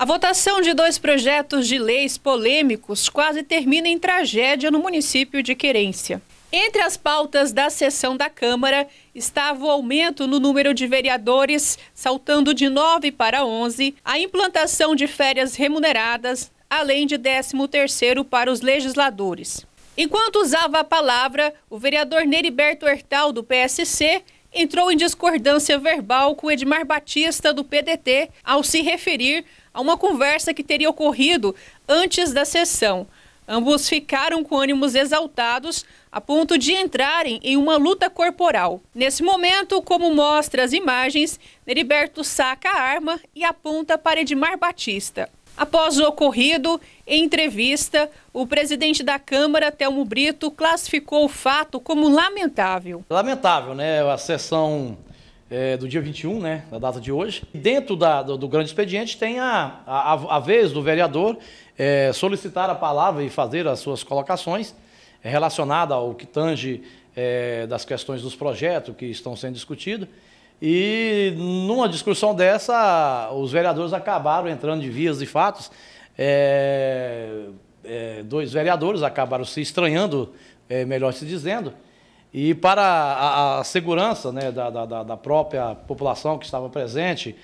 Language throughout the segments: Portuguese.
A votação de dois projetos de leis polêmicos quase termina em tragédia no município de Querência. Entre as pautas da sessão da Câmara estava o aumento no número de vereadores, saltando de 9 para 11, a implantação de férias remuneradas, além de 13º para os legisladores. Enquanto usava a palavra, o vereador Neriberto Hertal, do PSC, entrou em discordância verbal com Edmar Batista, do PDT, ao se referir a uma conversa que teria ocorrido antes da sessão. Ambos ficaram com ânimos exaltados a ponto de entrarem em uma luta corporal. Nesse momento, como mostra as imagens, Neriberto saca a arma e aponta para Edmar Batista. Após o ocorrido, em entrevista, o presidente da Câmara, Telmo Brito, classificou o fato como lamentável. Lamentável, né? A sessão é, do dia 21, né? Da data de hoje. Dentro da, do, do, grande expediente tem a, a, a vez do vereador é, solicitar a palavra e fazer as suas colocações é, relacionada ao que tange é, das questões dos projetos que estão sendo discutidos. E numa discussão dessa, os vereadores acabaram entrando de vias de fatos. É, é, dois vereadores acabaram se estranhando, é, melhor se dizendo, e para a, a segurança né, da, da, da própria população que estava presente,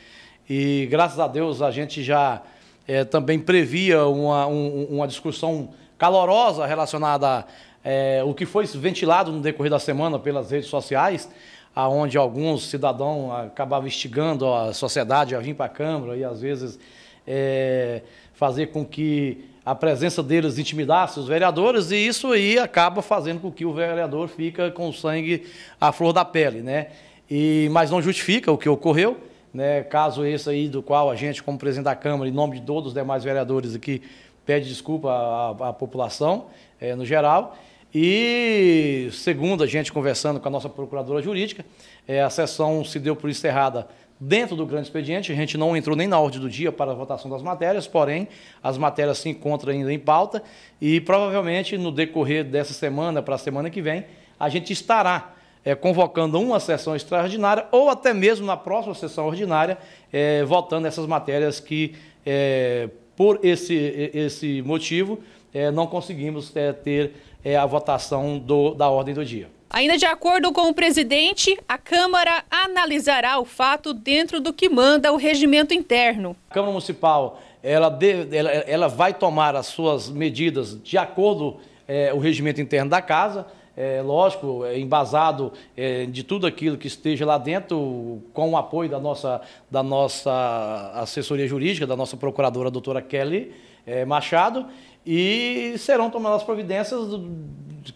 e graças a Deus a gente já é, também previa uma, um, uma discussão calorosa relacionada é, o que foi ventilado no decorrer da semana pelas redes sociais, aonde alguns cidadãos acabavam instigando a sociedade a vir para a Câmara e às vezes é, fazer com que a presença deles intimidasse os vereadores e isso aí acaba fazendo com que o vereador fica com o sangue à flor da pele, né? E, mas não justifica o que ocorreu, né? Caso esse aí do qual a gente, como presidente da Câmara, em nome de todos os demais vereadores aqui, pede desculpa à, à população é, no geral. E, segundo a gente conversando com a nossa procuradora jurídica, é, a sessão se deu por encerrada dentro do grande expediente. A gente não entrou nem na ordem do dia para a votação das matérias, porém, as matérias se encontram ainda em pauta e provavelmente no decorrer dessa semana para a semana que vem, a gente estará é, convocando uma sessão extraordinária ou até mesmo na próxima sessão ordinária, é, votando essas matérias que, é, por esse, esse motivo, é, não conseguimos é, ter é, a votação do, da ordem do dia. Ainda de acordo com o presidente, a Câmara analisará o fato dentro do que manda o regimento interno. A Câmara Municipal ela, deve, ela, ela vai tomar as suas medidas de acordo com é, o regimento interno da Casa, é, lógico, é, embasado é, de tudo aquilo que esteja lá dentro, com o apoio da nossa, da nossa assessoria jurídica, da nossa procuradora, a doutora Kelly é, Machado, e serão tomadas as providências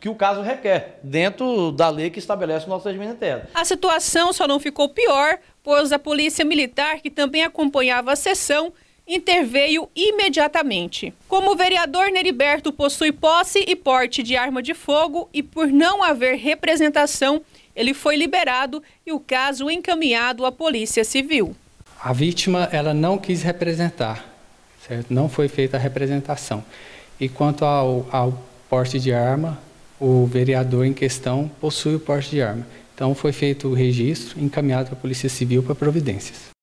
que o caso requer, dentro da lei que estabelece o nosso regimento interno. A situação só não ficou pior, pois a polícia militar, que também acompanhava a sessão, interveio imediatamente. Como o vereador Neriberto possui posse e porte de arma de fogo e por não haver representação, ele foi liberado e o caso encaminhado à Polícia Civil. A vítima ela não quis representar, certo? Não foi feita a representação. E quanto ao, ao porte de arma, o vereador em questão possui o porte de arma. Então foi feito o registro, encaminhado para a Polícia Civil para providências.